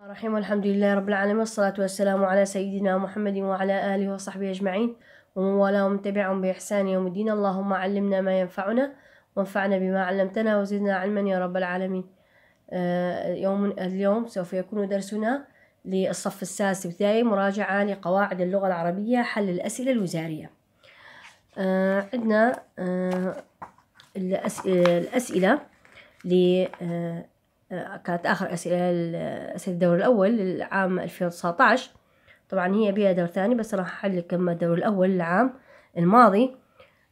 الرحيم والحمد لله رب العالمين والصلاة والسلام على سيدنا محمد وعلى آله وصحبه أجمعين ومن والاهم تبعهم بإحسان يوم الدين اللهم علمنا ما ينفعنا وانفعنا بما علمتنا وزدنا علما يا رب العالمين آه، يوم اليوم سوف يكون درسنا للصف السادس ابتدائي مراجعة لقواعد اللغة العربية حل الأسئلة الوزارية آه، عندنا آه، الأسئلة لأسئلة كانت آخر أسئلة أسئلة الدور الأول للعام 2019 طبعا هي بيها دور ثاني بس راح أحلل كم الدور الأول العام الماضي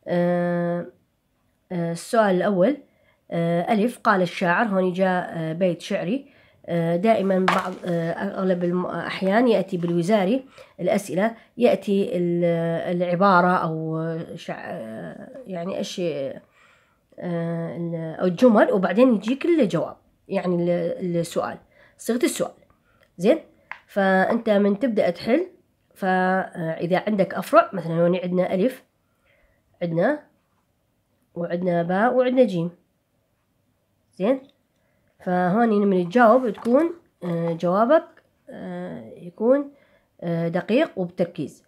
آه، آه، السؤال الأول آه، ألف قال الشاعر هون جاء بيت شعري دائما بعض أغلب الأحيان يأتي بالوزاري الأسئلة يأتي العبارة أو يعني أشي أو الجمل وبعدين يجيك الجواب يعني السؤال صيغة السؤال زين فأنت من تبدأ تحل فإذا عندك أفرع مثلا هوني عندنا ألف عندنا وعندنا باء وعندنا جيم زين فهوني من تجاوب تكون آه، جوابك آه، يكون آه، دقيق وبتركيز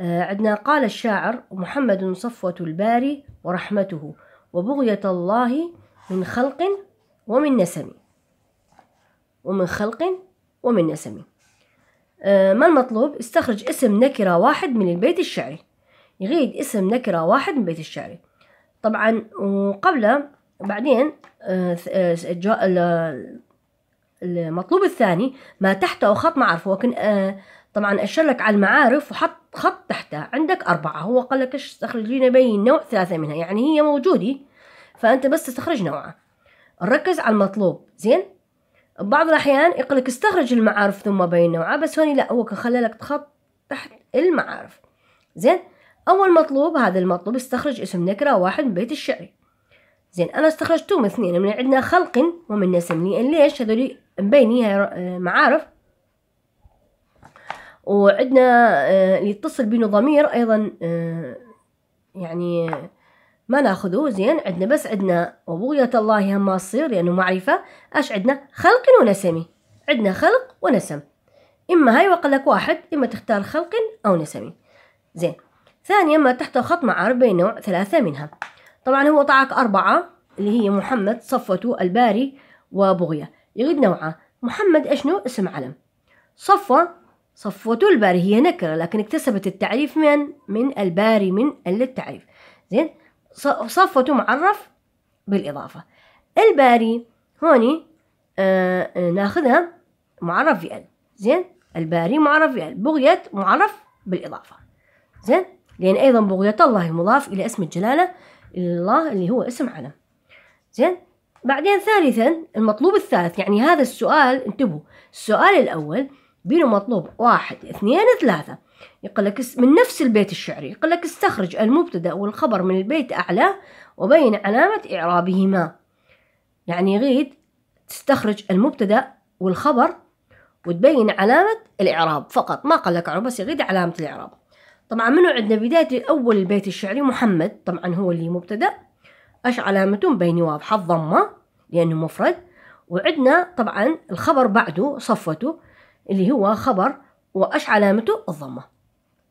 عندنا قال الشاعر محمد صفوة الباري ورحمته وبغية الله من خلق ومن نسم ومن خلق ومن نسم آه، ما المطلوب استخرج اسم نكرة واحد من البيت الشعري يغيد اسم نكرة واحد من البيت الشعري طبعا وقبله بعدين آه، آه، المطلوب الثاني ما تحته خط معرف وكن طبعا أشر لك على المعارف وحط خط تحته عندك أربعة هو قال لك استخرج لنا بين نوع ثلاثة منها يعني هي موجودة فأنت بس تستخرج نوعها ركز على المطلوب زين بعض الأحيان يقول لك استخرج المعارف ثم بين نوعها بس هوني لا هو خلالك تخط تحت المعارف زين أول مطلوب هذا المطلوب استخرج اسم نكرة واحد من بيت الشعر زين أنا استخرجتهم اثنين من عندنا خلق ومن لي ليش هذول مبيني آه، معارف وعندنا آه، يتصل بينه ضمير أيضا آه، يعني ما ناخذه زين عندنا بس عندنا وبغية الله هم ما تصير لأنه معرفة أش عندنا خلق ونسمي عندنا خلق ونسم إما هاي وقال لك واحد إما تختار خلق أو نسمي زين ثانيا ما تحت خط معارف بين نوع ثلاثة منها طبعا هو طعك أربعة اللي هي محمد صفوة الباري وبغية يريد نوعه محمد أشنو اسم علم صفوة صفوة الباري هي نكرة لكن اكتسبت التعريف من من الباري من التعريف زين صفته معرف بالإضافة الباري هوني آه،, آه ناخذها معرف في ال زين الباري معرف في ال بغية معرف بالإضافة زين لأن أيضا بغية الله مضاف إلى اسم الجلالة الله اللي هو اسم علم زين بعدين ثالثا المطلوب الثالث يعني هذا السؤال انتبهوا السؤال الأول بينه مطلوب واحد اثنين ثلاثة يقول لك من نفس البيت الشعري يقول لك استخرج المبتدا والخبر من البيت أعلاه وبين علامة إعرابهما يعني يغيد تستخرج المبتدا والخبر وتبين علامة الإعراب فقط ما قال لك عرب بس يغيد علامة الإعراب طبعا منو عندنا بداية أول البيت الشعري محمد طبعا هو اللي مبتدأ ايش علامته بيني واضحة الضمة لأنه مفرد وعندنا طبعا الخبر بعده صفوته اللي هو خبر وإيش علامته الضمة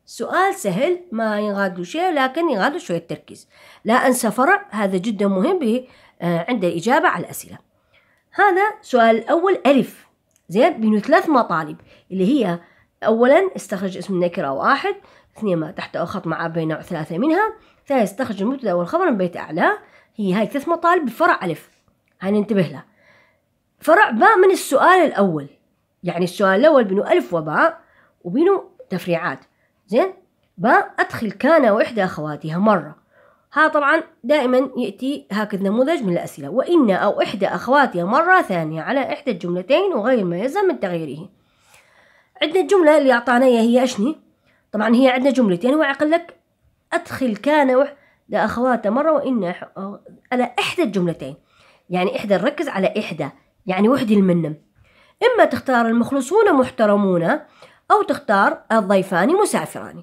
سؤال سهل ما يغادر شيء لكن يغادر شوية تركيز لا أنسى فرع هذا جدا مهم آه، عند الإجابة على الأسئلة هذا سؤال الأول ألف زين بينه ثلاث مطالب اللي هي أولا استخرج اسم النكرة واحد اثنين ما أو خط مع بين ثلاثة منها ثالث استخرج المبتدأ والخبر من بيت أعلاه هي هاي ثلاث مطالب بفرع ألف هاي ننتبه لها فرع باء من السؤال الأول يعني السؤال الأول بينه ألف وباء وبينو تفريعات زين أدخل كان وإحدى أخواتها مرة ها طبعا دائما يأتي هكذا نموذج من الأسئلة وإن أو إحدى أخواتها مرة ثانية على إحدى الجملتين وغير ما يلزم من تغييره عندنا الجملة اللي أعطانا إياها هي أشني طبعا هي عندنا جملتين هو عقل لك أدخل كان وإحدى أخواتها مرة وإن على إحدى الجملتين يعني إحدى نركز على إحدى يعني وحدي المنم إما تختار المخلصون محترمون أو تختار الضيفان مسافران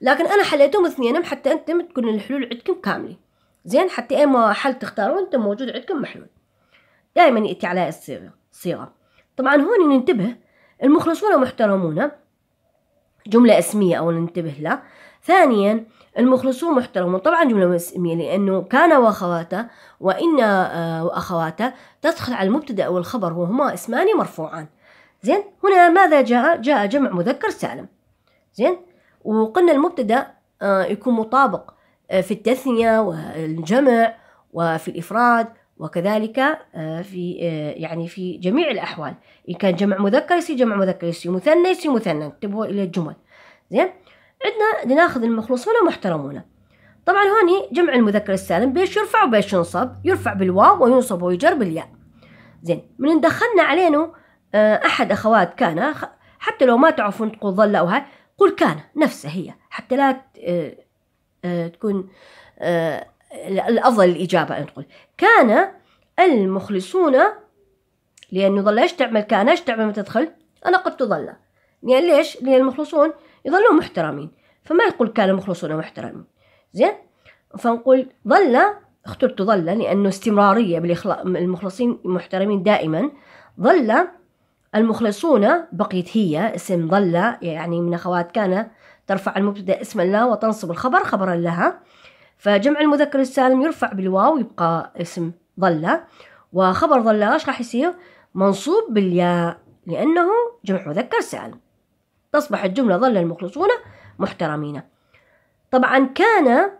لكن أنا حليتهم اثنين حتى أنتم تكون الحلول عندكم كاملة زين حتى أي ما حل تختارون أنتم موجود عندكم محلول دائما يأتي على الصيغة صيغة طبعا هون ننتبه المخلصون محترمون جملة اسمية أو ننتبه لها ثانيا المخلصون محترمون طبعا جملة اسمية لأنه كان وأخواته وإن آه، وأخواته تدخل على المبتدأ والخبر وهما اسمان مرفوعان زين هنا ماذا جاء جاء جمع مذكر سالم زين وقلنا المبتدا آه، يكون مطابق آه، في التثنية والجمع وفي الإفراد وكذلك آه، في يعني في جميع الأحوال إن كان جمع مذكر يصير جمع مذكر يصير مثنى يصير مثنى انتبهوا إلى الجمل زين عندنا لناخذ المخلصون ومحترمون طبعا هوني جمع المذكر السالم بيش يرفع وبيش ينصب يرفع بالواو وينصب ويجر بالياء زين من دخلنا علينا آه، أحد أخوات كان حتى لو ما تعرفون تقول ظل أو هاي قول كان نفسها هي حتى لا آه، آه، تكون الأفضل الإجابة أن تقول كان المخلصون لأنه ظل إيش تعمل كان إيش تعمل ما تدخل أنا قلت ظل يعني ليش لأن المخلصون يظلون محترمين فما يقول كان المخلصون محترمين زين فنقول ظل اخترت ظل لأنه استمرارية بالمخلصين محترمين دائما ظل المخلصون بقيت هي اسم ظل يعني من أخوات كان ترفع المبتدأ اسما لها وتنصب الخبر خبرا لها فجمع المذكر السالم يرفع بالواو يبقى اسم ظل وخبر ظل ايش راح يصير منصوب بالياء لأنه جمع مذكر سالم تصبح الجملة ظل المخلصون محترمين طبعا كان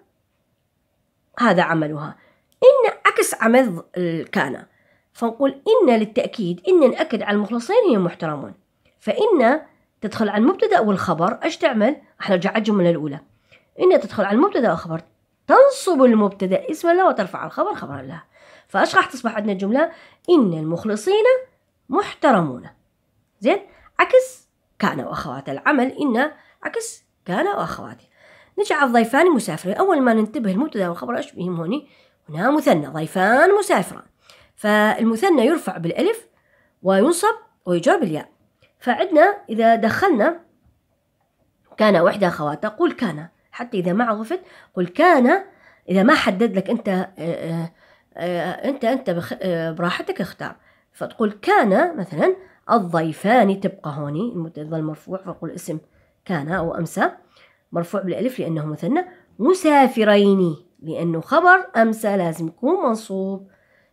هذا عملها إن عكس عمل كان فنقول إن للتأكيد إن نأكد على المخلصين هي محترمون فإن تدخل على المبتدأ والخبر إيش تعمل؟ إحنا نرجع على الجملة الأولى إن تدخل على المبتدأ والخبر تنصب المبتدأ اسما له وترفع الخبر خبرا الله فايش راح تصبح عندنا الجملة؟ إن المخلصين محترمون زين عكس كان وأخوات العمل إن عكس كان وأخواتي نجي على الضيفان مسافرين أول ما ننتبه المبتدأ والخبر إيش بهم هوني هنا مثنى ضيفان مسافران فالمثنى يرفع بالألف وينصب ويجر بالياء فعندنا إذا دخلنا كان وحدة خواتها قول كان حتى إذا ما عرفت قل كان إذا ما حدد لك أنت آه، آه، أنت أنت آه، براحتك اختار فتقول كان مثلا الضيفان تبقى هوني المتظل مرفوع فقول اسم كان أو أمسى مرفوع بالألف لأنه مثنى مسافرين لأنه خبر أمسى لازم يكون منصوب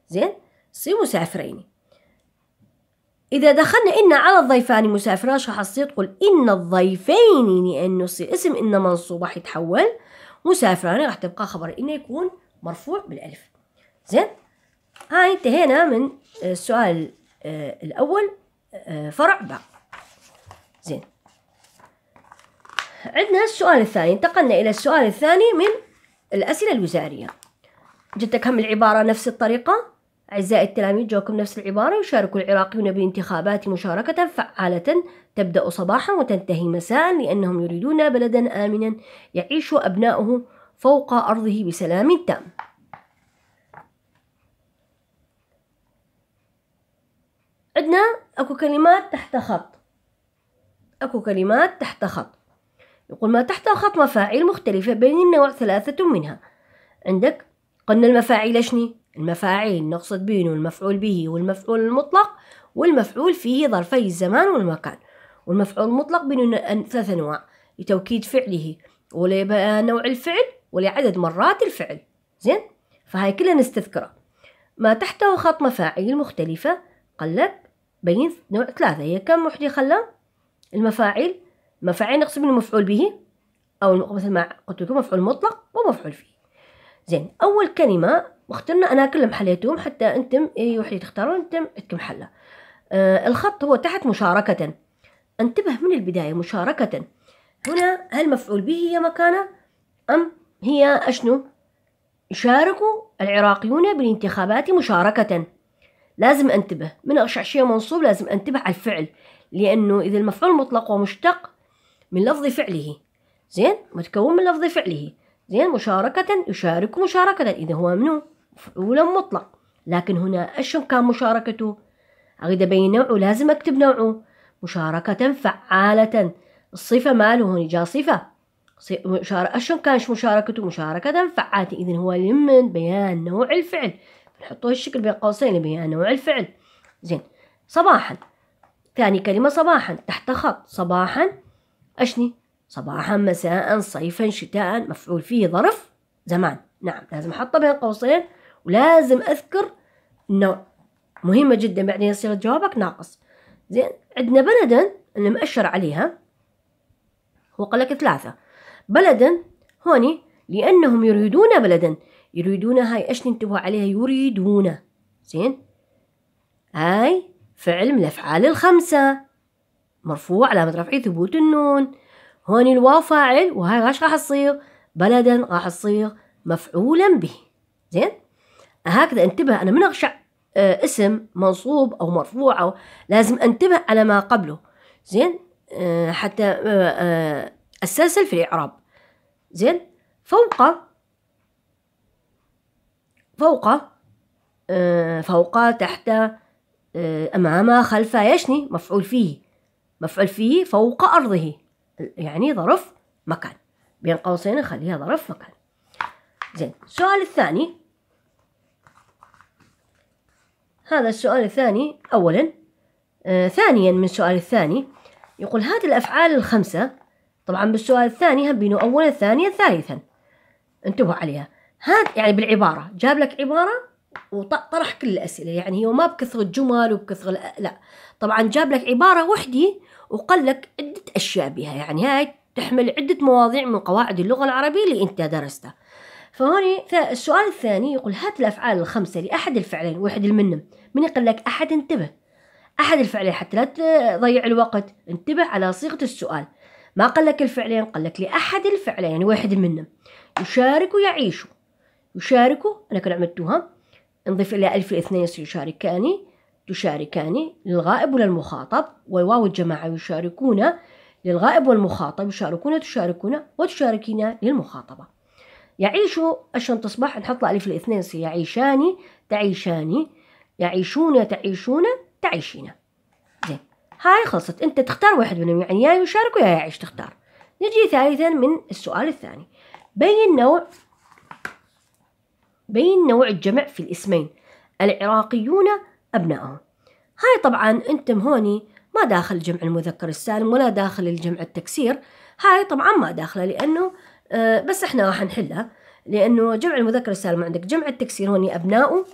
زين سي مسافرين إذا دخلنا إن على الضيفان مسافران شرح الصيغ تقول إن الضيفين لأنه سي اسم إن منصوب راح يتحول مسافران راح تبقى خبر إن يكون مرفوع بالألف زين هاي انتهينا من آه، السؤال آه، الأول آه، فرع باء زين عندنا السؤال الثاني انتقلنا إلى السؤال الثاني من الأسئلة الوزارية جتك هم العبارة نفس الطريقة أعزائي التلاميذ جاكم نفس العبارة يشارك العراقيون بالانتخابات مشاركة فعالة تبدأ صباحا وتنتهي مساء لأنهم يريدون بلدا آمنا يعيش أبناؤه فوق أرضه بسلام تام عندنا أكو كلمات تحت خط أكو كلمات تحت خط يقول ما تحت الخط مفاعيل مختلفة بين النوع ثلاثة منها عندك قلنا المفاعيل شني المفاعيل نقصد بين والمفعول به والمفعول المطلق والمفعول فيه ظرفي الزمان والمكان والمفعول المطلق بين ثلاث أنواع لتوكيد فعله ولنوع الفعل ولعدد مرات الفعل زين فهاي كلها نستذكره ما تحته خط مفاعيل مختلفة قال لك بين نوع ثلاثة هي كم وحدة خلا المفاعيل مفاعيل نقصد منه مفعول به أو مثل ما قلت لكم مفعول مطلق ومفعول فيه زين أول كلمة واخترنا انا كلهم محليتهم حتى أنتم أي وحدة تختارون أنتم عندكم حلة آه الخط هو تحت مشاركة انتبه من البداية مشاركة هنا هل مفعول به هي مكانه أم هي أشنو يشاركوا العراقيون بالانتخابات مشاركة لازم أنتبه من أشعشية منصوب لازم أنتبه على الفعل لأنه إذا المفعول مطلق ومشتق من لفظ فعله زين متكون من لفظ فعله زين مشاركة يشارك مشاركة إذا هو منو مفعولا مطلق لكن هنا أشم كان مشاركته أريد أبين نوعه لازم أكتب نوعه مشاركة فعالة الصفة ماله هنا جاء صفة أشم كان مشاركته مشاركة فعالة إذن هو لمن بيان نوع الفعل نحطه هالشكل بين قوسين بيان نوع الفعل زين صباحا ثاني كلمة صباحا تحت خط صباحا أشني صباحا مساء صيفا شتاء مفعول فيه ظرف زمان نعم لازم أحطه بين قوسين ولازم اذكر انه مهمه جدا بعدين يصير جوابك ناقص زين عندنا بلدا اللي مأشر عليها هو قال لك ثلاثة بلدا هوني لأنهم يريدون بلدا يريدون هاي ايش ننتبه عليها يريدون زين هاي فعل من الأفعال الخمسة مرفوع علامة رفع ثبوت النون هوني الواو فاعل وهاي ايش راح تصير بلدا راح تصير مفعولا به زين هكذا انتبه أنا من أغشع آه، اسم منصوب أو مرفوع أو لازم أنتبه على ما قبله زين آه، حتى آه، السلسل في الإعراب زين فوق فوق فوق تحت أمام خلف يشني مفعول فيه مفعول فيه فوق أرضه يعني ظرف مكان بين قوسين خليها ظرف مكان زين السؤال الثاني هذا السؤال الثاني أولا آه ثانيا من السؤال الثاني يقول هات الأفعال الخمسة طبعا بالسؤال الثاني هم بينوا أولا ثانيا ثالثا انتبهوا عليها هات يعني بالعبارة جاب لك عبارة وطرح كل الأسئلة يعني هي ما بكثرة جمل وبكثرة لا طبعا جاب لك عبارة وحدي وقال لك عدة أشياء بها يعني هاي تحمل عدة مواضيع من قواعد اللغة العربية اللي أنت درستها فهوني السؤال الثاني يقول هات الأفعال الخمسة لأحد الفعلين واحد المنم من يقول لك أحد انتبه أحد الفعلين حتى لا تضيع الوقت انتبه على صيغة السؤال ما قال لك الفعلين قال لك لأحد الفعلين يعني واحد منهم يشارك ويعيش يشارك أنا كنت عملتوها نضيف إلى ألف اثنين سيشاركاني تشاركاني للغائب وللمخاطب والواو الجماعة يشاركون للغائب والمخاطب يشاركون تشاركون وتشاركين للمخاطبة يعيشوا عشان تصبح نحط ألف الاثنين سيعيشاني تعيشان يعيشون تعيشون تعيشين زين هاي خلصت انت تختار واحد منهم يعني يا يشارك ويا يعيش تختار نجي ثالثا من السؤال الثاني بين نوع بين نوع الجمع في الاسمين العراقيون أبنائهم هاي طبعا أنتم هوني ما داخل جمع المذكر السالم ولا داخل الجمع التكسير هاي طبعا ما داخله لأنه آه، بس احنا راح نحلها لأنه جمع المذكر السالم عندك جمع التكسير هوني أبناؤه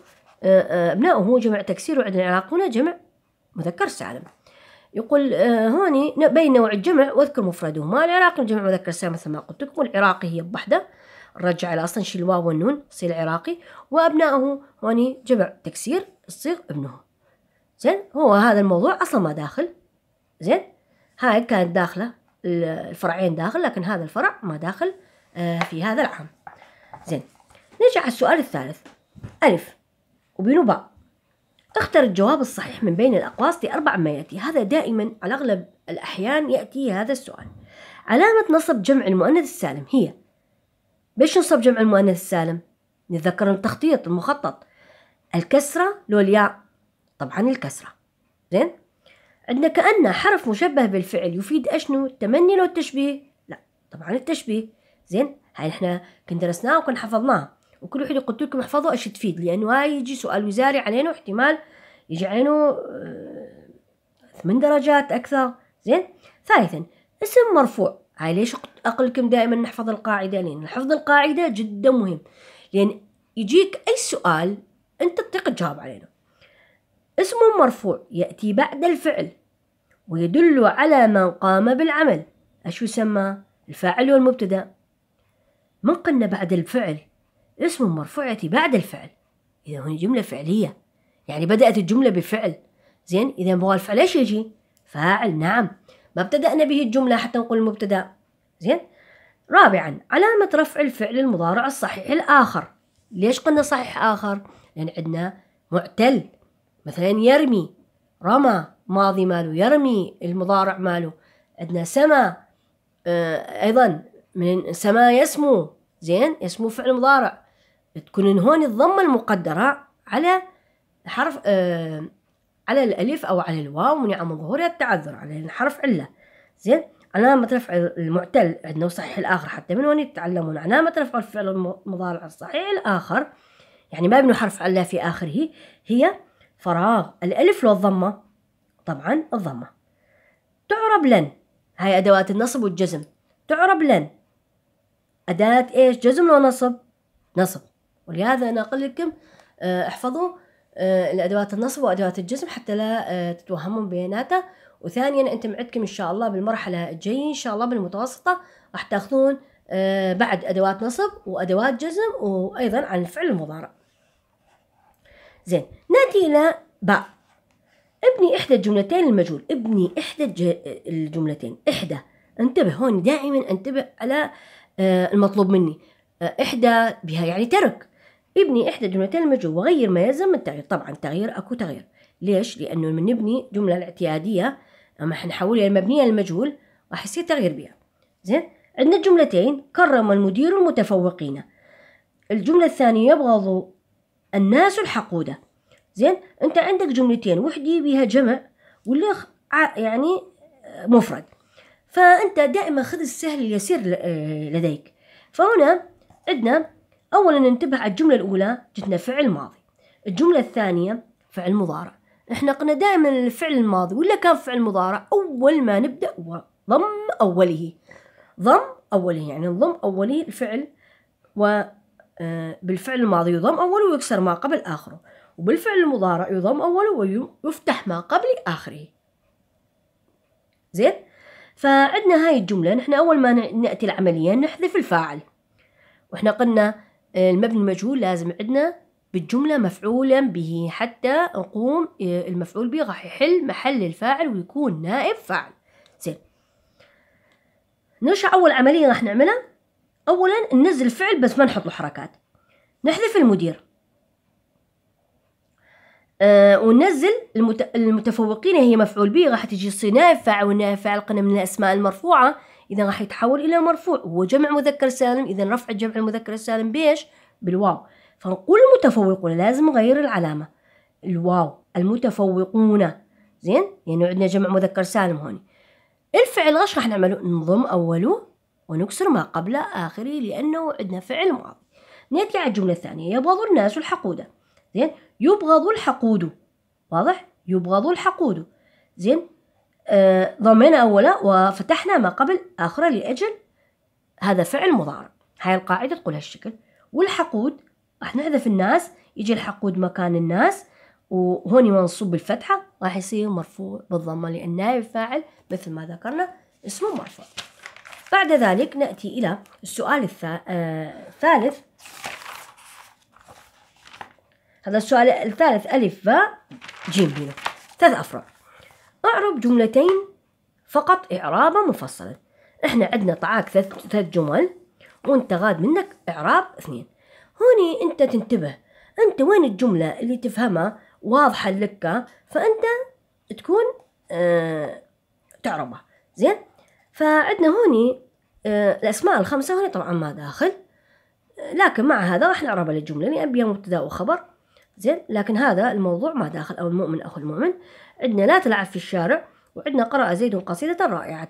أه، أه، أبناؤه جمع تكسير وعندنا هنا جمع مذكر سالم يقول هوني أه، بين نوع الجمع واذكر مفردهما العراقي جمع مذكر سالم مثل ما قلت لكم العراقي هي بحدة رجع على أصلا شيل الواو والنون صير عراقي وأبناؤه هوني جمع تكسير الصيغ ابنه زين هو هذا الموضوع أصلا ما داخل زين هاي كانت داخلة الفرعين داخل لكن هذا الفرع ما داخل في هذا العام زين نرجع على السؤال الثالث ألف وبرباع اختر الجواب الصحيح من بين الأقواس لأربع ما يأتي هذا دائما على أغلب الأحيان يأتي هذا السؤال علامة نصب جمع المؤنث السالم هي بيش نصب جمع المؤنث السالم؟ نتذكر التخطيط المخطط الكسرة لو الياء طبعا الكسرة زين عندنا كأن حرف مشبه بالفعل يفيد أشنو التمني لو التشبيه لا طبعا التشبيه زين هاي احنا كن درسناها وكن حفظناها وكل وحده قلت لكم احفظوا ايش تفيد لانه هاي يجي سؤال وزاري علينا واحتمال يجي علينا آه، ثمان درجات اكثر زين ثالثا اسم مرفوع هاي ليش اقول لكم دائما نحفظ القاعده لان حفظ القاعده جدا مهم لان يجيك اي سؤال انت تطيق تجاوب علينا اسم مرفوع ياتي بعد الفعل ويدل على من قام بالعمل أشو يسمى الفاعل والمبتدأ من قلنا بعد الفعل اسم المرفوعة بعد الفعل إذا هنا جملة فعلية يعني بدأت الجملة بفعل زين إذا بغى الفعل إيش يجي فاعل نعم ما ابتدأنا به الجملة حتى نقول المبتدأ زين رابعا علامة رفع الفعل المضارع الصحيح الآخر ليش قلنا صحيح آخر لأن عندنا معتل مثلا يرمي رمى ماضي ماله يرمي المضارع ماله عندنا سما آه، أيضا من سما يسمو زين يسمو فعل مضارع تكون هون الضمة المقدرة على حرف آه على الألف أو على الواو عم ظهورها التعذر على حرف علة زين علامة رفع المعتل عندنا وصحيح الآخر حتى من وين يتعلمون علامة رفع الفعل المضارع الصحيح الآخر يعني ما بنو حرف علة في آخره هي فراغ الألف له الضمة طبعا الضمة تعرب لن هاي أدوات النصب والجزم تعرب لن أداة إيش جزم ونصب نصب ولهذا أنا أقول لكم آه، احفظوا آه، الأدوات النصب وأدوات الجسم حتى لا آه، تتوهمون بيناتها وثانيا أنتم عندكم إن شاء الله بالمرحلة الجاية إن شاء الله بالمتوسطة راح تاخذون بعد أدوات نصب وأدوات جزم وأيضا عن الفعل المضارع زين نأتي إلى باء ابني إحدى الجملتين المجهول ابني إحدى الجملتين إحدى انتبه هون دائما انتبه على المطلوب مني إحدى بها يعني ترك ابني إحدى جملتين المجهول وغير ما يلزم من التغيير طبعا تغيير أكو تغيير ليش؟ لأنه من نبني جملة الاعتيادية أما حنحولها المبنية للمجهول راح يصير تغيير بها زين عندنا جملتين كرم المدير المتفوقين الجملة الثانية يبغض الناس الحقودة زين أنت عندك جملتين وحدي بها جمع واللي يعني آه، مفرد فأنت دائما خذ السهل اليسير آه، لديك فهنا عندنا أولا ننتبه على الجملة الأولى جتنا فعل ماضي الجملة الثانية فعل مضارع احنا قلنا دائما الفعل الماضي ولا كان فعل مضارع أول ما نبدأ هو ضم أوله ضم أوله يعني نضم أوله الفعل و آه، بالفعل الماضي يضم أوله ويكسر ما قبل آخره وبالفعل المضارع يضم أوله ويفتح ما قبل آخره زين فعندنا هاي الجملة نحن أول ما نأتي العملية نحذف الفاعل وإحنا قلنا المبني المجهول لازم عندنا بالجملة مفعولا به حتى نقوم آه، المفعول به راح يحل محل الفاعل ويكون نائب فاعل زين نرجع أول عملية راح نعملها أولا ننزل فعل بس ما نحط له حركات نحذف المدير أه وننزل المت... المتفوقين هي مفعول به راح تجي تصير نائب فاعل ونائب فاعل قلنا من الأسماء المرفوعة إذا راح يتحول إلى مرفوع هو جمع مذكر سالم إذا رفع جمع المذكر السالم بإيش؟ بالواو فنقول المتفوقون لازم نغير العلامة الواو المتفوقون زين يعني عندنا جمع مذكر سالم هون الفعل غش راح نعمله نضم أوله ونكسر ما قبل آخره لأنه عندنا فعل ماضي نأتي على الجملة الثانية يبغض الناس الحقود زين يبغض الحقود واضح يبغض الحقود زين آه، ضمينا أولا وفتحنا ما قبل آخر لأجل هذا فعل مضارع هاي القاعدة تقول هالشكل والحقود راح نحذف الناس يجي الحقود مكان الناس وهون منصوب بالفتحة راح يصير مرفوع بالضمة لأن نائب فاعل مثل ما ذكرنا اسمه مرفوع بعد ذلك نأتي إلى السؤال آه، الثالث هذا السؤال الثالث ألف باء جيم هنا ثلاث أفراد اعرب جملتين فقط إعرابا مفصلا إحنا عندنا طعاك ثلاث جمل وانت غاد منك إعراب اثنين هوني انت تنتبه انت وين الجملة اللي تفهمها واضحة لك فانت تكون اه تعربها زين فعندنا هوني اه الأسماء الخمسة هوني طبعا ما داخل لكن مع هذا راح نعربها للجملة لأن بيها مبتدأ وخبر زين لكن هذا الموضوع ما داخل أو المؤمن أخو المؤمن عندنا لا تلعب في الشارع وعندنا قرأ زيد قصيدة رائعة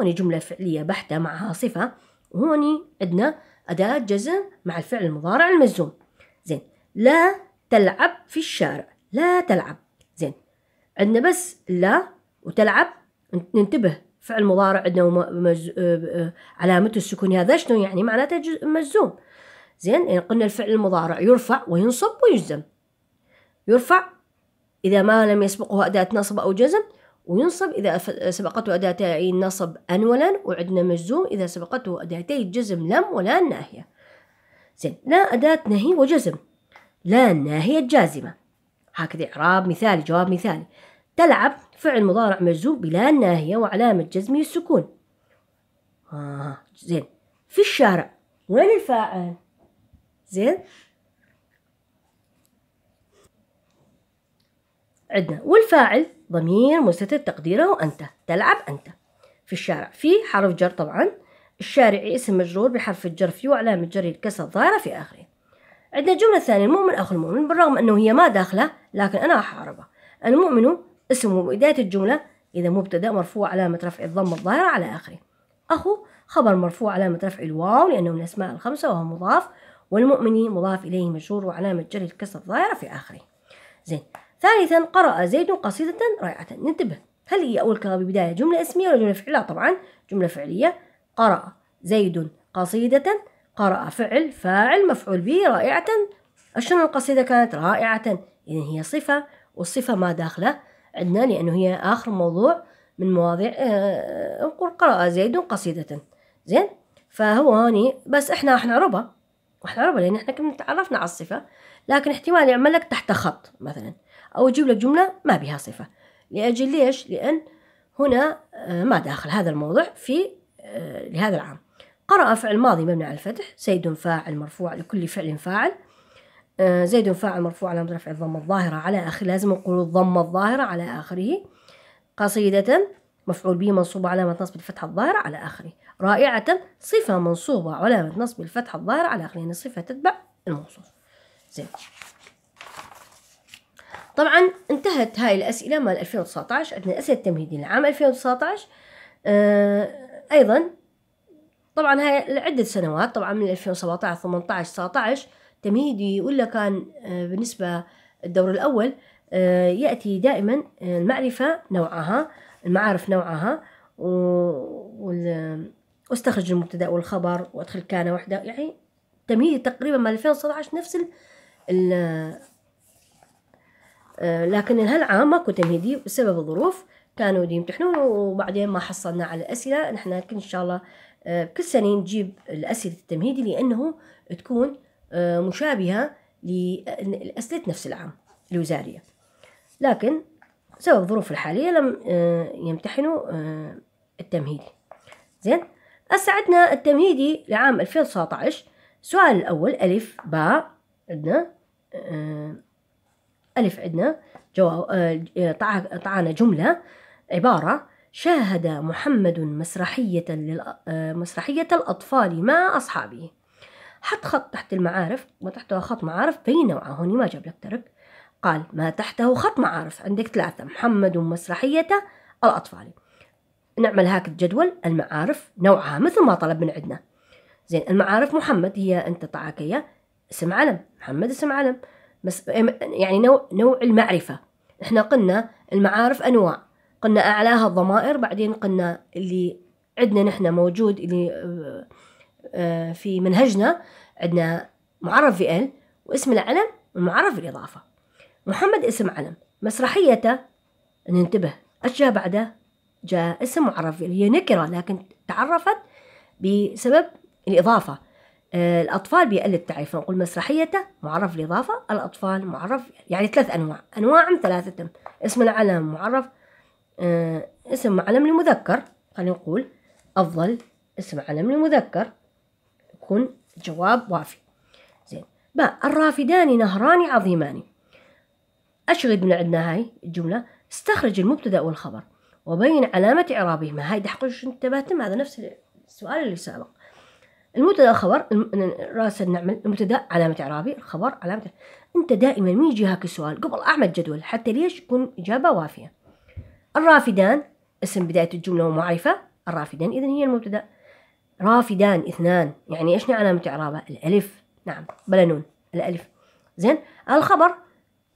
هوني جملة فعلية بحتة معها صفة وهوني عندنا أداة جزم مع الفعل المضارع المجزوم زين لا تلعب في الشارع لا تلعب زين عندنا بس لا وتلعب ننتبه فعل مضارع عندنا ومز... آه، علامته السكونية هذا شنو يعني معناته جز... مجزوم زين يعني قلنا الفعل المضارع يرفع وينصب ويجزم يرفع إذا ما لم يسبقه أداة نصب أو جزم وينصب إذا سبقته أداتي نصب أن ولن وعندنا مجزوم إذا سبقته أداتي جزم لم ولا ناهية زين لا أداة نهي وجزم لا الناهية الجازمة هكذا إعراب مثالي جواب مثالي تلعب فعل مضارع مجزوم بلا ناهية وعلامة جزمه السكون آه زين في الشارع وين الفاعل زين عندنا والفاعل ضمير مستتر تقديره أنت تلعب أنت في الشارع في حرف جر طبعا الشارع اسم مجرور بحرف الجر في وعلامة جر الكسر الظاهرة في آخره عندنا الجملة الثانية المؤمن أخو المؤمن بالرغم أنه هي ما داخلة لكن أنا أحاربه المؤمن اسمه بداية الجملة إذا مبتدأ مرفوع علامة رفع الضم الظاهرة على آخره أخو خبر مرفوع علامة رفع الواو لأنه من الأسماء الخمسة وهو مضاف والمؤمن مضاف إليه مجرور وعلامة جر الكسر الظاهرة في آخره زين ثالثا قرأ زيد قصيدة رائعة ننتبه هل هي أول كلمة ببداية جملة اسمية ولا جملة فعلية طبعا جملة فعلية قرأ زيد قصيدة قرأ فعل فاعل مفعول به رائعة شنو القصيدة كانت رائعة إذا هي صفة والصفة ما داخلة عندنا لأنه هي آخر موضوع من مواضيع نقول آه، قرأ زيد قصيدة زين فهو هوني بس إحنا إحنا ربا إحنا ربا لأن إحنا كنا تعرفنا على الصفة لكن احتمال يعمل لك تحت خط مثلا أو أجيب لك جملة ما بها صفة لأجل ليش؟ لأن هنا آه، ما داخل هذا الموضوع في آه، لهذا العام قرأ فعل ماضي مبني على الفتح زيد فاعل مرفوع لكل فعل فاعل آه، زيد فاعل مرفوع على رفع الضمة الظاهرة على آخر لازم نقول الضمة الظاهرة على آخره قصيدة مفعول به منصوب علامة نصب الفتحة الظاهرة على آخره رائعة صفة منصوبة علامة نصب الفتحة الظاهرة على آخره يعني الصفة تتبع الموصوف زين طبعا انتهت هاي الأسئلة مال 2019 عندنا أسئلة تمهيدي لعام 2019 أيضا طبعا هاي لعدة سنوات طبعا من 2017 18 19 تمهيدي ولا كان آه، بالنسبة الدور الأول آه، يأتي دائما آه، المعرفة نوعها المعارف نوعها وال واستخرج المبتدا والخبر وادخل كان وحده يعني تمهيدي تقريبا مال 2019 نفس آه، لكن هالعام ماكو تمهيدي بسبب الظروف كانوا يمتحنون وبعدين ما حصلنا على الأسئلة نحن إن شاء الله آه، كل سنة نجيب الأسئلة التمهيدي لأنه تكون آه، مشابهة لأسئلة نفس العام الوزارية لكن بسبب الظروف الحالية لم يمتحنوا التمهيدي زين أسعدنا التمهيدي لعام 2019 السؤال الأول ألف باء عندنا ألف عندنا آه، طعنا جملة عبارة شاهد محمد مسرحية لل... آه، مسرحية الأطفال مع أصحابه حط خط تحت المعارف وتحتها خط معارف بين نوعه هوني ما جاب لك ترك قال ما تحته خط معارف عندك ثلاثة محمد مسرحية الأطفال نعمل هاك الجدول المعارف نوعها مثل ما طلب من عندنا زين المعارف محمد هي انت طعاك اسم علم محمد اسم علم بس يعني نوع, نوع المعرفة احنا قلنا المعارف أنواع قلنا أعلاها الضمائر بعدين قلنا اللي عندنا نحن موجود اللي آه، آه، في منهجنا عندنا معرف في ال واسم العلم ومعرف الإضافة محمد اسم علم مسرحيته ننتبه أشياء بعده جاء اسم معرف هي نكرة لكن تعرفت بسبب الإضافة آه، الأطفال بيقل التعريف نقول مسرحية معرف الإضافة الأطفال معرف يعني ثلاث أنواع أنواع ثلاثة اسم العلم معرف آه، اسم علم لمذكر خلينا نقول أفضل اسم علم لمذكر يكون جواب وافي زين باء الرافدان نهران عظيمان أشغل من عندنا هاي الجملة استخرج المبتدأ والخبر وبين علامة إعرابهما هاي دحقش انتبهتم هذا نفس السؤال اللي سابق المبتدا خبر راس النعمل المبتدا علامة إعرابي الخبر علامة أنت دائما من يجي هاك السؤال قبل أعمل جدول حتى ليش تكون إجابة وافية الرافدان اسم بداية الجملة ومعرفة الرافدان إذا هي المبتدا رافدان اثنان يعني إيش علامة إعرابه الألف نعم بلا نون الألف زين الخبر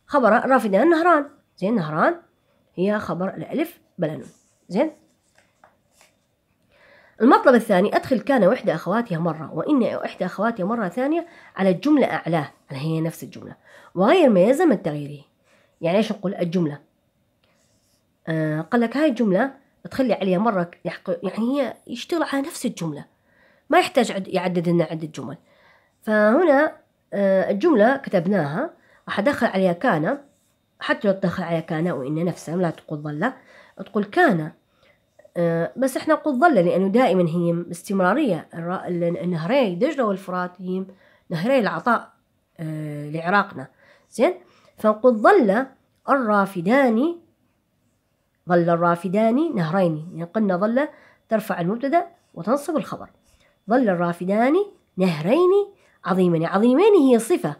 خبر رافدان نهران زين نهران هي خبر الألف بلا نون زين المطلب الثاني أدخل كان وإحدى أخواتها مرة وإن إحدى أخواتها مرة ثانية على الجملة أعلاه هي نفس الجملة وغير ما يلزم التغيير يعني إيش نقول الجملة آه قال لك هاي الجملة تخلي عليها مرة يعني هي يشتغل على نفس الجملة ما يحتاج يعدد لنا عدة جمل فهنا آه الجملة كتبناها راح أدخل عليها كان حتى لو تدخل عليها كان وإن نفسها لا تقول ظلة تقول كان آه، بس احنا نقول ظل لأنه دائما هي باستمرارية النهري دجلة والفرات هي نهري العطاء آه، لعراقنا زين فنقول ظل الرافدان ظل الرافدان نهرين يعني قلنا ظل ترفع المبتدا وتنصب الخبر ظل الرافدان نهرين عظيمين عظيمين هي صفة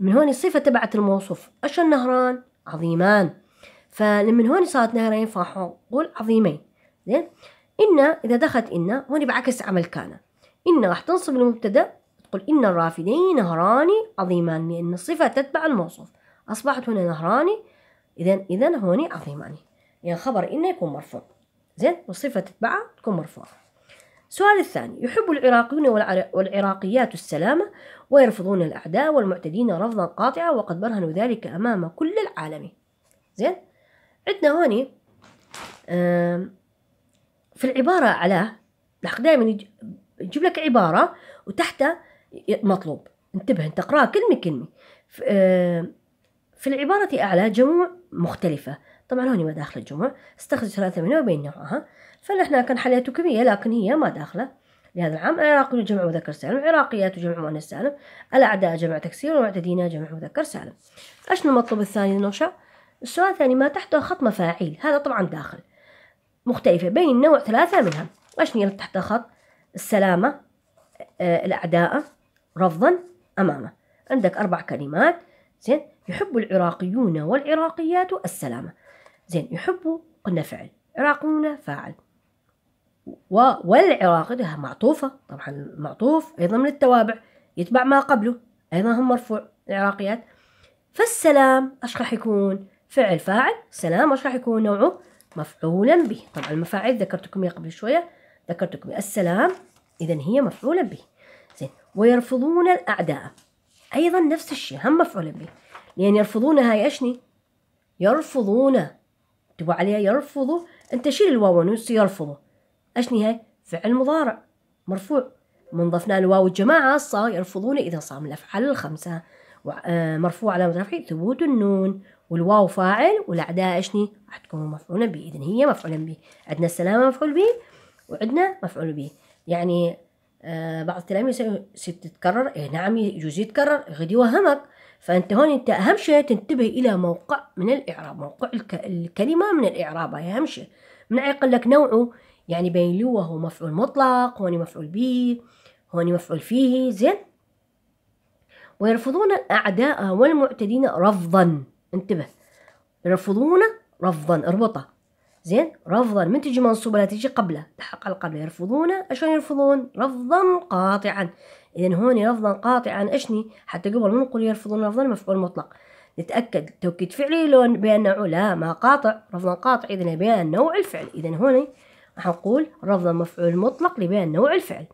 من هون الصفة تبعت الموصوف أش النهران عظيمان فمن هون صارت نهرين قول عظيمين زين إن إذا دخلت إن هون بعكس عمل كان إن راح تنصب المبتدأ تقول إن الرافدين نهران عظيمان لأن الصفة تتبع الموصوف أصبحت هنا نهران إذا إذا هون عظيمان يعني خبر إن يكون مرفوع زين والصفة تتبعها تكون مرفوعة السؤال الثاني يحب العراقيون والعراقيات السلامة ويرفضون الأعداء والمعتدين رفضا قاطعا وقد برهنوا ذلك أمام كل العالم زين عندنا هوني في العبارة على لاحق دائما يجيب لك عبارة وتحتها مطلوب انتبه انت اقراها كلمة كلمة آه، في العبارة أعلى جموع مختلفة طبعا هوني ما داخل الجموع استخرج ثلاثة منها وبين نوعها فنحن كان حالياته كمية لكن هي ما داخلة لهذا العام العراقي جمع مذكر سالم العراقيات جمع مؤنث سالم الأعداء جمع تكسير والمعتدين جمع مذكر سالم أشنو المطلوب الثاني نوشا السؤال الثاني ما تحته خط مفاعيل هذا طبعا داخل مختلفة بين نوع ثلاثة منها وأشنية تحت الخط السلامة آه، الأعداء رفضا أمامه عندك أربع كلمات زين يحب العراقيون والعراقيات السلامة زين يحب قلنا فعل عراقيون فاعل و والعراقي ده معطوفة طبعا معطوف أيضا من التوابع يتبع ما قبله أيضا هم مرفوع العراقيات فالسلام أش راح يكون فعل فاعل سلام أش راح يكون نوعه مفعولا به طبعا المفاعيل ذكرتكم اياها قبل شوية ذكرتكم السلام إذا هي مفعولا به زين ويرفضون الأعداء أيضا نفس الشيء هم مفعولا به لأن يرفضونها أشني يرفضون تبوا عليها يرفضوا أنت شيل الواو ونص يرفضوا أشني هاي فعل مضارع مرفوع من ضفنا الواو الجماعة صار يرفضون إذا صار من الأفعال الخمسة آه، مرفوع علامة رفعي ثبوت النون والواو فاعل والأعداء اشني راح تكون مفعولا به اذا هي مفعولا به عندنا السلامة مفعول به وعندنا مفعول به يعني آه بعض التلاميذ تتكرر إيه نعم يجوز يتكرر غدي يوهمك فأنت هون أنت أهم شيء تنتبه إلى موقع من الإعراب موقع الكلمة من الإعراب هي أهم شيء من يقول لك نوعه يعني بين لو هو مفعول مطلق هوني مفعول به هوني مفعول فيه زين ويرفضون الأعداء والمعتدين رفضا انتبه يرفضون رفضا اربطه زين رفضا من تجي منصوبة لا تجي قبله تحقق القبله يرفضون عشان يرفضون رفضا قاطعا إذا هون رفضا قاطعا أشني حتى قبل ما نقول يرفضون رفضا مفعول مطلق نتأكد توكيد فعلي لون بأنه لا ما قاطع رفضا قاطع إذا بان نوع الفعل إذا هون راح نقول رفضا مفعول مطلق لبيان نوع الفعل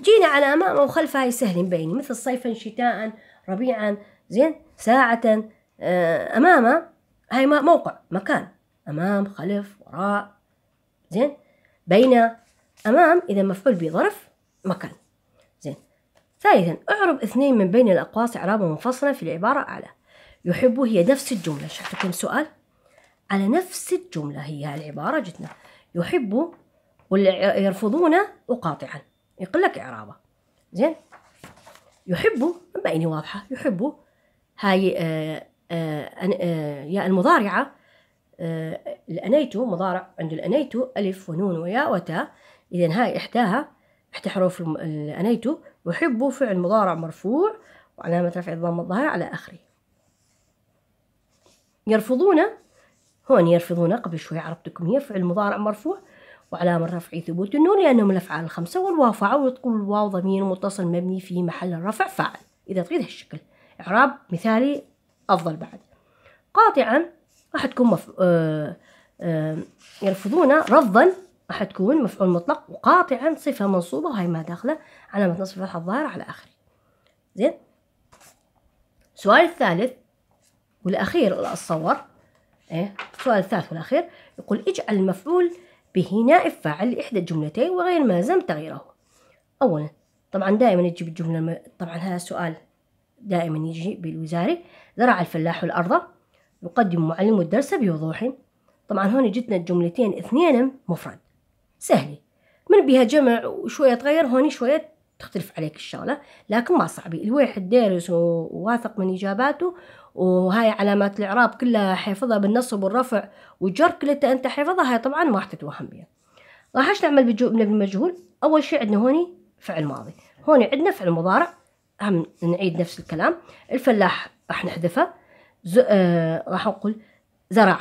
جينا على أمام أو خلف هاي سهل مبين مثل صيفا شتاء ربيعا زين ساعة آه، أمامه هاي موقع مكان أمام خلف وراء زين بين أمام إذا مفعول به ظرف مكان زين ثالثا اعرب اثنين من بين الأقواس إعرابا منفصلا في العبارة أعلى يحب هي نفس الجملة شفتكم سؤال على نفس الجملة هي العبارة جتنا يحب واللي يرفضون وقاطعا يقول لك إعرابه زين يحب مبيني واضحة يحب هاي آه آه، آه، يا المضارعة آه، الأنيتو مضارع عند الأنيتو ألف ونون وياء وتاء إذا هاي إحداها إحدى حروف الأنيتو وحب فعل مضارع مرفوع وعلامة رفع الضم الظاهرة على آخره يرفضون هون يرفضون قبل شوي عربتكم هي فعل مضارع مرفوع وعلامة رفع ثبوت النون لأنهم الأفعال الخمسة والواو وتقول الواو ضمير متصل مبني في محل الرفع فاعل إذا تغير هالشكل إعراب مثالي أفضل بعد قاطعا راح تكون مف... آه، آه، يرفضون رفضا راح تكون مفعول مطلق وقاطعا صفة منصوبة وهي ما داخلة علامة نصف فتحة الظاهرة على آخره زين السؤال الثالث والأخير أتصور إيه السؤال الثالث والأخير يقول اجعل المفعول به نائب فاعل لإحدى الجملتين وغير ما لزم تغييره أولا طبعا دائما تجيب الجملة طبعا هذا سؤال دائما يجي بالوزاري زرع الفلاح الأرض يقدم معلم الدرس بوضوح طبعا هون جتنا الجملتين اثنين مفرد سهلة من بها جمع وشوية تغير هون شوية تختلف عليك الشغلة لكن ما صعبة الواحد دارس وواثق من إجاباته وهاي علامات الإعراب كلها حفظها بالنصب والرفع والجر كلها أنت حفظها هاي طبعا ما راح تتوهم بها راح نعمل بالمجهول أول شيء عندنا هوني فعل ماضي هوني عندنا فعل مضارع هم نعيد نفس الكلام الفلاح راح نحذفه ز... آه راح نقول زرع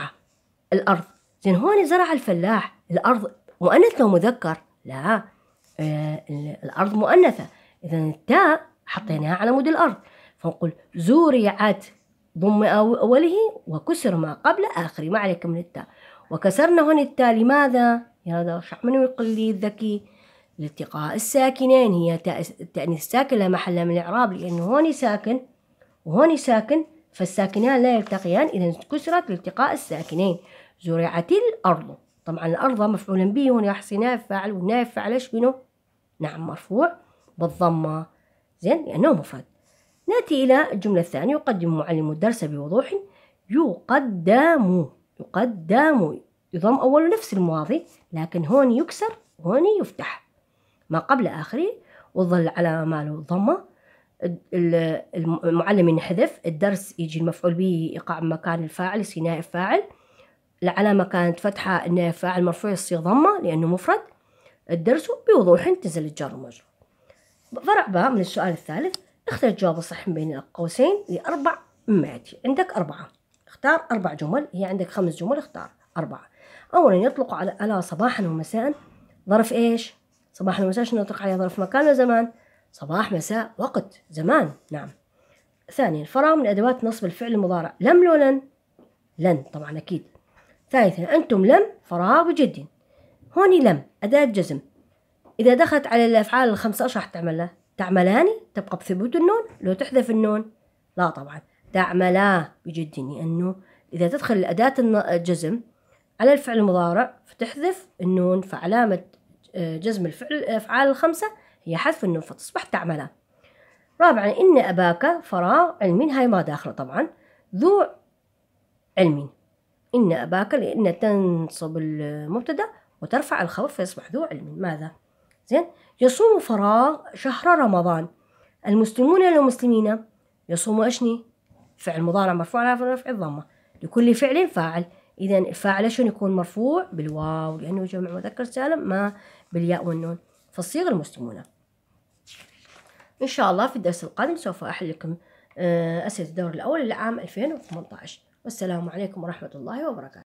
الارض زين هون زرع الفلاح الارض مؤنث لو مذكر لا آه الارض مؤنثه اذا التاء حطيناها على مود الارض فنقول زرعت ضم اوله وكسر ما قبل اخره ما عليكم من التاء وكسرنا هون التاء لماذا يا هذا من يقول لي الذكي الالتقاء الساكنين هي تأنيث الساكن لا محل من الإعراب لأنه هوني ساكن وهوني ساكن فالساكنان لا يلتقيان إذا كسرت الالتقاء الساكنين زرعت الأرض طبعا الأرض مفعول به هنا يحصي نائب فاعل والنائب فاعل إيش منه؟ نعم مرفوع بالضمة زين لأنه مفرد نأتي إلى الجملة الثانية يقدم معلم الدرس بوضوح يقدم يقدم يضم أول نفس الماضي لكن هون يكسر وهون يفتح ما قبل آخره وظل على ماله ضمه المعلم ينحذف الدرس يجي المفعول به يقع مكان الفاعل يصير نائب فاعل العلامة كانت فتحة النائب فاعل مرفوع يصير ضمة لأنه مفرد الدرس بوضوح تنزل الجار والمجرور فرع باء من السؤال الثالث اختر الجواب الصحيح بين قوسين لأربع مئات عندك أربعة اختار أربع جمل هي عندك خمس جمل اختار أربعة أولا يطلق على صباحا ومساء ظرف إيش؟ صباح ومساء شنو نطلق عليه ظرف مكان وزمان صباح مساء وقت زمان نعم ثانيا فراغ من أدوات نصب الفعل المضارع لم لو لن لن طبعا أكيد ثالثا أنتم لم فراغ بجد هوني لم أداة جزم إذا دخلت على الأفعال الخمسة ايش راح تعمل له تعملاني تبقى بثبوت النون لو تحذف النون لا طبعا تعملا بجد لأنه إذا تدخل أداة الجزم على الفعل المضارع فتحذف النون فعلامة جزم الفعل الأفعال الخمسة هي حذف النون فتصبح تعملا رابعا إن أباك فراغ علم هاي ما داخلة طبعا ذو علم إن أباك لأن تنصب المبتدأ وترفع الخبر فيصبح ذو علم ماذا زين يصوم فراغ شهر رمضان المسلمون المسلمين يصوم اشني فعل مضارع مرفوع على رفع الضمه لكل فعل فاعل اذا الفاعل شنو يكون مرفوع بالواو لانه جمع مذكر سالم ما بالياء والنون فالصيغ المسلمونة إن شاء الله في الدرس القادم سوف أحل لكم آه، أسئلة الدور الأول لعام 2018 والسلام عليكم ورحمة الله وبركاته